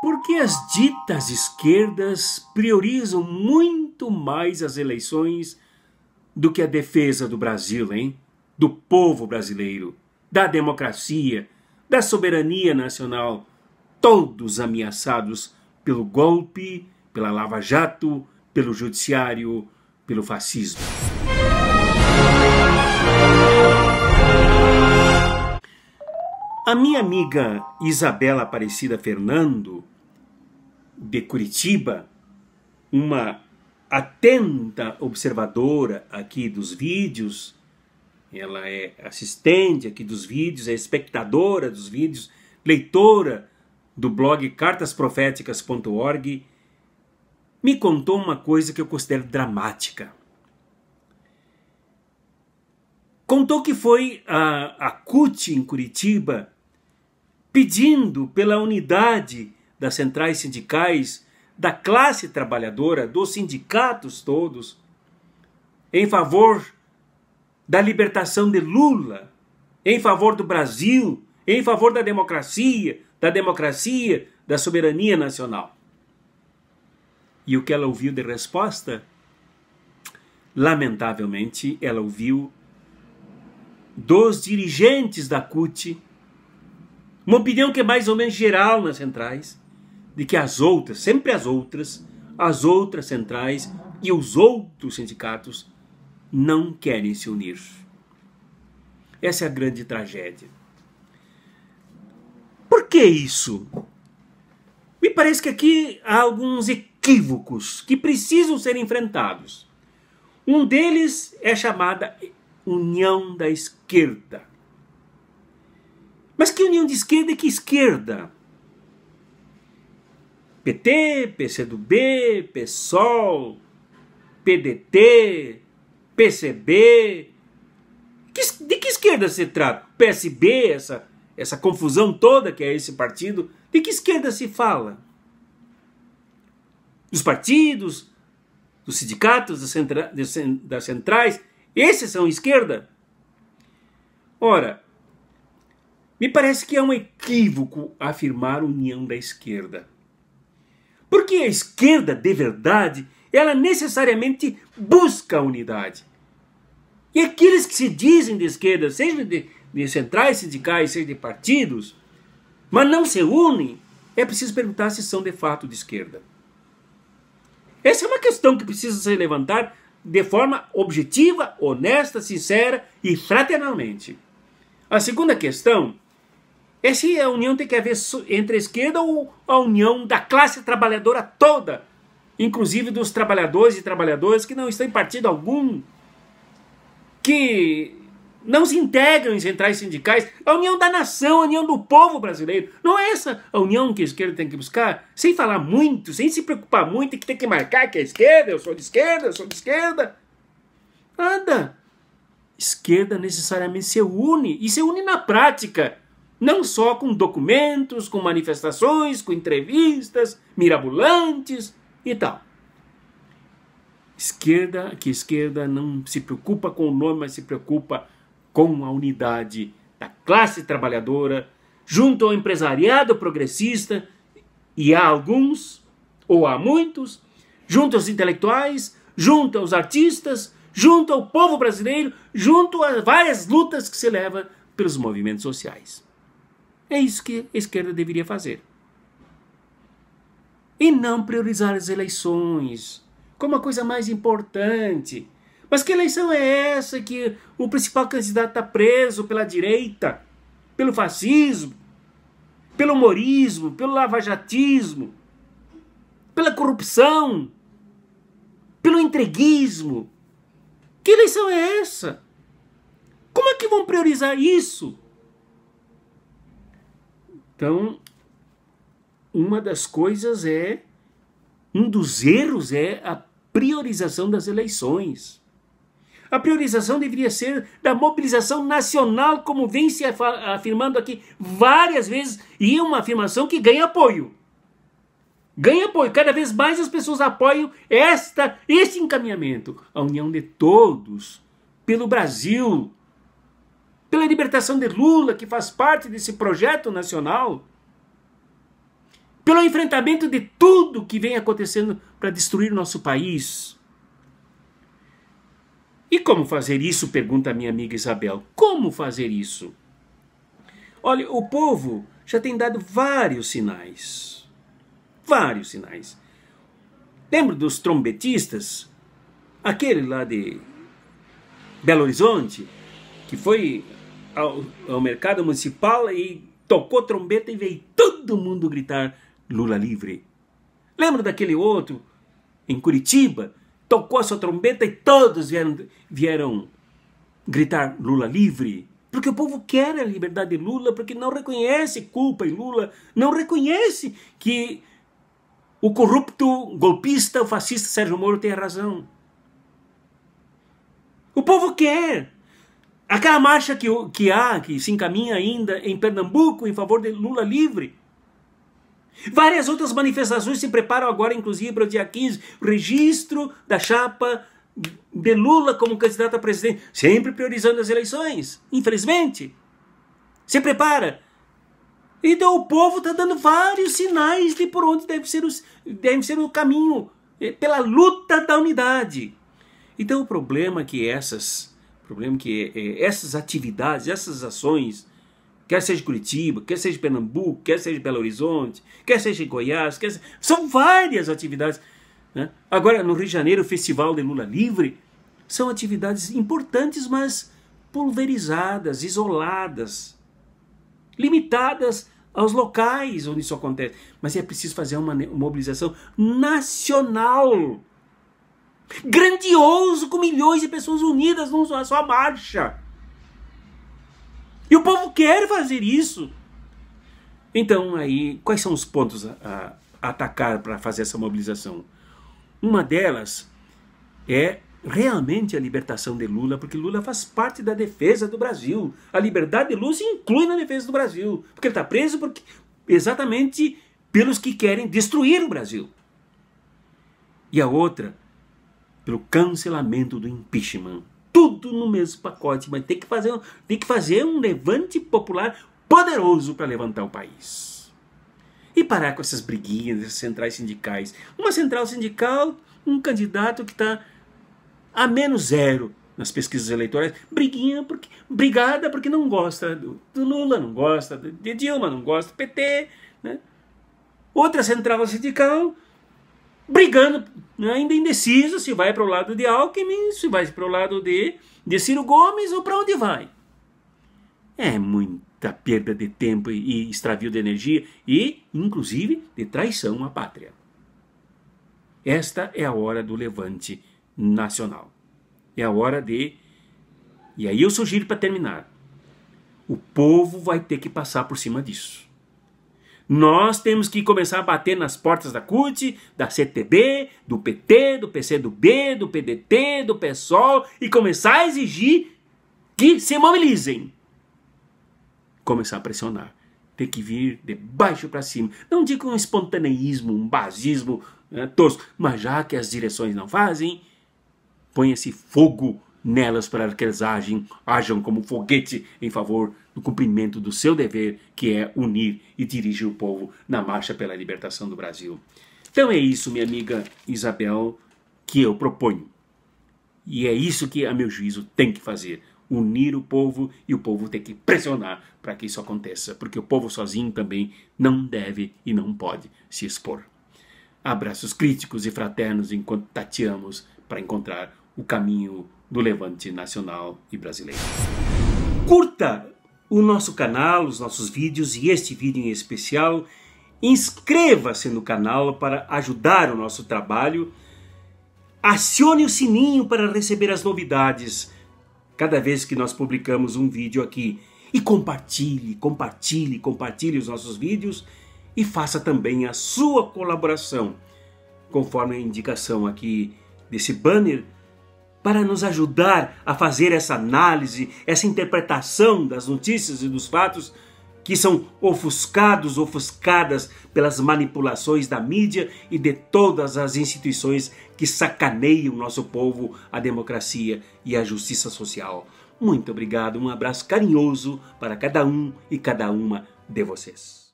porque as ditas esquerdas priorizam muito mais as eleições do que a defesa do Brasil, hein? Do povo brasileiro, da democracia, da soberania nacional, todos ameaçados pelo golpe, pela Lava Jato, pelo judiciário, pelo fascismo. A minha amiga Isabela Aparecida Fernando, de Curitiba, uma atenta observadora aqui dos vídeos, ela é assistente aqui dos vídeos, é espectadora dos vídeos, leitora do blog cartasproféticas.org, me contou uma coisa que eu considero dramática. Contou que foi a, a CUT em Curitiba pedindo pela unidade das centrais sindicais, da classe trabalhadora, dos sindicatos todos, em favor da libertação de Lula, em favor do Brasil, em favor da democracia, da democracia, da soberania nacional. E o que ela ouviu de resposta? Lamentavelmente, ela ouviu dos dirigentes da CUT uma opinião que é mais ou menos geral nas centrais, de que as outras, sempre as outras, as outras centrais e os outros sindicatos não querem se unir. Essa é a grande tragédia. Por que isso? Me parece que aqui há alguns equívocos que precisam ser enfrentados. Um deles é chamada União da Esquerda. Mas que união de esquerda e que esquerda? PT, PCdoB, PSOL, PDT, PCB. De que esquerda se trata? PSB, essa, essa confusão toda que é esse partido. De que esquerda se fala? Dos partidos, dos sindicatos, das, centra, das centrais. Esses são esquerda? Ora, me parece que é um equívoco afirmar união da esquerda. Porque a esquerda de verdade, ela necessariamente busca a unidade. E aqueles que se dizem de esquerda, seja de, de centrais sindicais, seja de partidos, mas não se unem, é preciso perguntar se são de fato de esquerda. Essa é uma questão que precisa ser levantada de forma objetiva, honesta, sincera e fraternalmente. A segunda questão essa é a união tem que haver entre a esquerda ou a união da classe trabalhadora toda, inclusive dos trabalhadores e trabalhadoras que não estão em partido algum, que não se integram em centrais sindicais, a união da nação, a união do povo brasileiro. Não é essa a união que a esquerda tem que buscar, sem falar muito, sem se preocupar muito, que tem que marcar que é esquerda, eu sou de esquerda, eu sou de esquerda. Nada. Esquerda necessariamente se une, e se une na prática não só com documentos, com manifestações, com entrevistas mirabolantes e tal. Esquerda, que esquerda não se preocupa com o nome, mas se preocupa com a unidade da classe trabalhadora, junto ao empresariado progressista, e há alguns, ou há muitos, junto aos intelectuais, junto aos artistas, junto ao povo brasileiro, junto a várias lutas que se levam pelos movimentos sociais. É isso que a esquerda deveria fazer. E não priorizar as eleições como a coisa mais importante. Mas que eleição é essa que o principal candidato está preso pela direita, pelo fascismo, pelo humorismo, pelo lavajatismo, pela corrupção, pelo entreguismo? Que eleição é essa? Como é que vão priorizar isso? Então, uma das coisas é, um dos erros é a priorização das eleições. A priorização deveria ser da mobilização nacional, como vem se afirmando aqui várias vezes, e é uma afirmação que ganha apoio. Ganha apoio, cada vez mais as pessoas apoiam esta, este encaminhamento. A união de todos, pelo Brasil, pela libertação de Lula, que faz parte desse projeto nacional, pelo enfrentamento de tudo que vem acontecendo para destruir o nosso país. E como fazer isso? Pergunta a minha amiga Isabel. Como fazer isso? Olha, o povo já tem dado vários sinais. Vários sinais. Lembra dos trombetistas? Aquele lá de Belo Horizonte, que foi ao, ao mercado municipal e tocou trombeta e veio todo mundo gritar Lula livre. Lembra daquele outro em Curitiba? Tocou a sua trombeta e todos vieram, vieram gritar Lula livre. Porque o povo quer a liberdade de Lula, porque não reconhece culpa em Lula, não reconhece que o corrupto golpista, o fascista Sérgio Moro tem razão. O povo quer Aquela marcha que, que há, que se encaminha ainda em Pernambuco em favor de Lula livre. Várias outras manifestações se preparam agora, inclusive para o dia 15, registro da chapa de Lula como candidato a presidente, sempre priorizando as eleições, infelizmente. Se prepara. Então o povo está dando vários sinais de por onde deve ser, o, deve ser o caminho, eh, pela luta da unidade. Então o problema é que essas o problema é que é, essas atividades, essas ações, quer seja Curitiba, quer seja Pernambuco, quer seja Belo Horizonte, quer seja Goiás, quer seja... são várias atividades. Né? Agora, no Rio de Janeiro, o Festival de Lula Livre, são atividades importantes, mas pulverizadas, isoladas, limitadas aos locais onde isso acontece. Mas é preciso fazer uma mobilização nacional grandioso com milhões de pessoas unidas numa só marcha. E o povo quer fazer isso. Então, aí, quais são os pontos a, a atacar para fazer essa mobilização? Uma delas é realmente a libertação de Lula, porque Lula faz parte da defesa do Brasil. A liberdade de Lula se inclui na defesa do Brasil, porque ele está preso porque, exatamente pelos que querem destruir o Brasil. E a outra pelo cancelamento do impeachment. Tudo no mesmo pacote, mas tem que fazer, tem que fazer um levante popular poderoso para levantar o país. E parar com essas briguinhas, essas centrais sindicais. Uma central sindical, um candidato que está a menos zero nas pesquisas eleitorais, briguinha porque, brigada porque não gosta do, do Lula, não gosta de Dilma, não gosta do PT, né? Outra central sindical brigando né, ainda indeciso se vai para o lado de Alckmin, se vai para o lado de, de Ciro Gomes ou para onde vai. É muita perda de tempo e, e extravio de energia e, inclusive, de traição à pátria. Esta é a hora do levante nacional. É a hora de. E aí eu sugiro para terminar. O povo vai ter que passar por cima disso. Nós temos que começar a bater nas portas da CUT, da CTB, do PT, do PCdoB, do PDT, do PSOL e começar a exigir que se mobilizem. Começar a pressionar. Tem que vir de baixo para cima. Não digo um espontaneísmo, um basismo né, tosco, mas já que as direções não fazem, põe esse fogo nelas para que elas agem, ajam como foguete em favor do cumprimento do seu dever, que é unir e dirigir o povo na marcha pela libertação do Brasil. Então é isso, minha amiga Isabel, que eu proponho. E é isso que, a meu juízo, tem que fazer. Unir o povo e o povo tem que pressionar para que isso aconteça, porque o povo sozinho também não deve e não pode se expor. Abraços críticos e fraternos enquanto tateamos para encontrar o caminho do levante nacional e brasileiro. Curta o nosso canal, os nossos vídeos e este vídeo em especial. Inscreva-se no canal para ajudar o nosso trabalho. Acione o sininho para receber as novidades cada vez que nós publicamos um vídeo aqui. E compartilhe, compartilhe, compartilhe os nossos vídeos e faça também a sua colaboração, conforme a indicação aqui desse banner para nos ajudar a fazer essa análise, essa interpretação das notícias e dos fatos que são ofuscados, ofuscadas pelas manipulações da mídia e de todas as instituições que sacaneiam nosso povo, a democracia e a justiça social. Muito obrigado, um abraço carinhoso para cada um e cada uma de vocês.